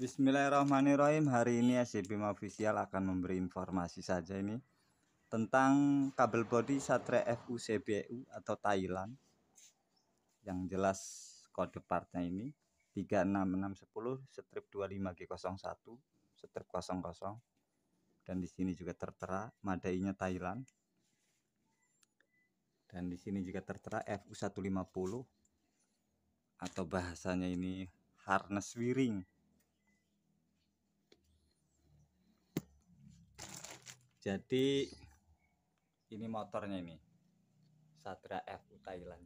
Bismillahirrahmanirrahim. Hari ini SCB Official akan memberi informasi saja ini tentang kabel bodi Satria FU CBU atau Thailand. Yang jelas kode partnya ini 36610 strip 25G01 strip 00 dan di sini juga tertera madainya Thailand. Dan di sini juga tertera FU150 atau bahasanya ini harness wiring jadi ini motornya ini Satria FU Thailand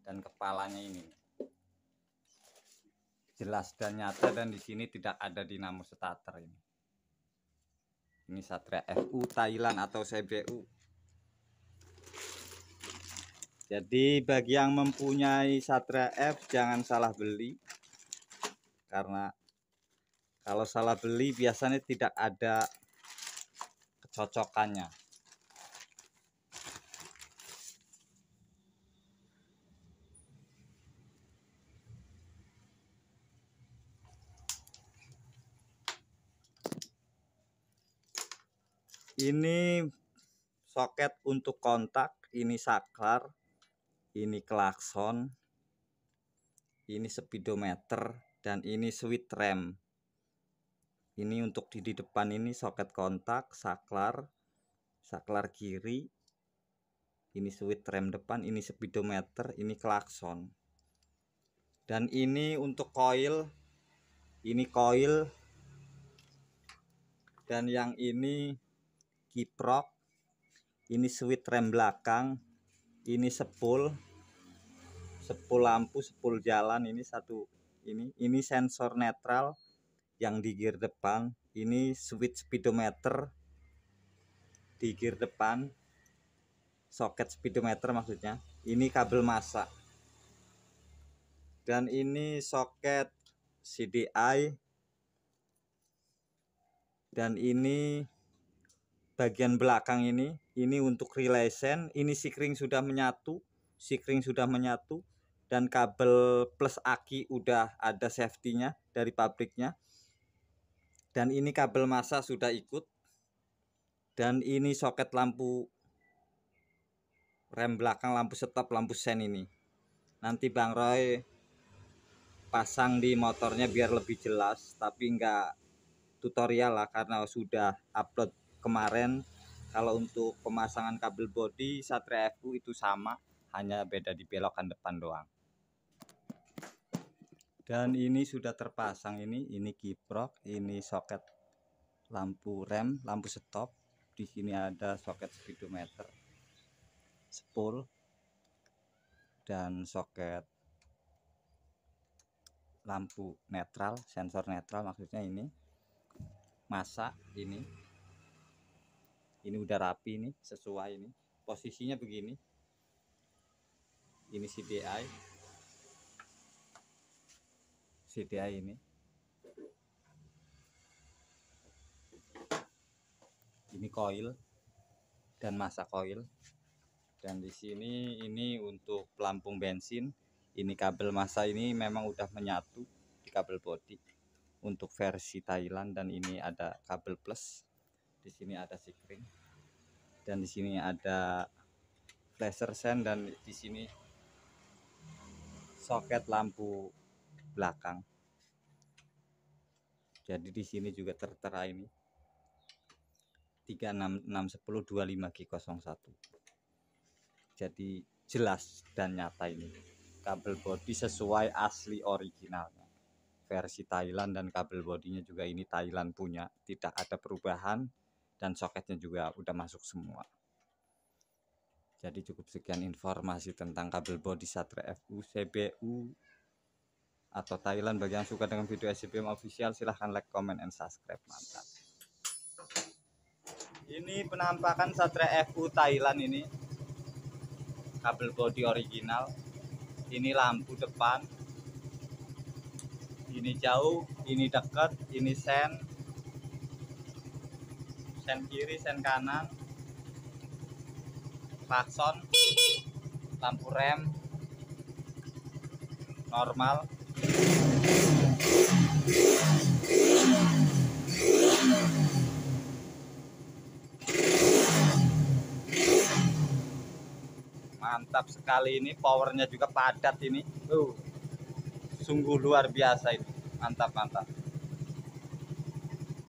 dan kepalanya ini jelas dan nyata dan di sini tidak ada dinamo starter ini ini Satria FU Thailand atau CBU jadi bagi yang mempunyai Satria F jangan salah beli karena kalau salah beli biasanya tidak ada cocokannya ini soket untuk kontak ini saklar ini klakson ini speedometer dan ini switch rem ini untuk di, depan ini soket kontak saklar saklar kiri ini switch rem depan ini speedometer ini klakson dan ini untuk coil ini coil dan yang ini kiprok ini switch rem belakang ini sepul sepul lampu sepul jalan ini satu ini ini sensor netral yang di gear depan ini switch speedometer di gear depan soket speedometer maksudnya ini kabel masa dan ini soket CDI dan ini bagian belakang ini ini untuk relay sen ini sikring sudah menyatu sikring sudah menyatu dan kabel plus aki udah ada safety-nya dari pabriknya dan ini kabel masa sudah ikut dan ini soket lampu rem belakang lampu stop lampu sen ini nanti Bang Roy pasang di motornya biar lebih jelas tapi enggak tutorial lah karena sudah upload kemarin kalau untuk pemasangan kabel body Satria FU itu sama hanya beda di belokan depan doang dan ini sudah terpasang ini ini kiprok ini soket lampu rem lampu stop di sini ada soket speedometer spool dan soket lampu netral sensor netral maksudnya ini masa ini ini udah rapi ini sesuai ini posisinya begini ini CDI CDI ini ini koil dan masa koil dan di sini ini untuk pelampung bensin ini kabel masa ini memang udah menyatu di kabel body untuk versi Thailand dan ini ada kabel plus di sini ada sikring dan di sini ada flasher sen dan di sini soket lampu belakang jadi di sini juga tertera ini 3661025G01 jadi jelas dan nyata ini kabel body sesuai asli originalnya versi Thailand dan kabel bodinya juga ini Thailand punya tidak ada perubahan dan soketnya juga udah masuk semua jadi cukup sekian informasi tentang kabel body Satria FU CBU atau Thailand bagi yang suka dengan video SCBM official silahkan like comment and subscribe mantap ini penampakan Satria FU Thailand ini kabel body original ini lampu depan ini jauh ini dekat ini sen sen kiri sen kanan klakson lampu rem normal mantap sekali ini powernya juga padat ini tuh sungguh luar biasa itu mantap mantap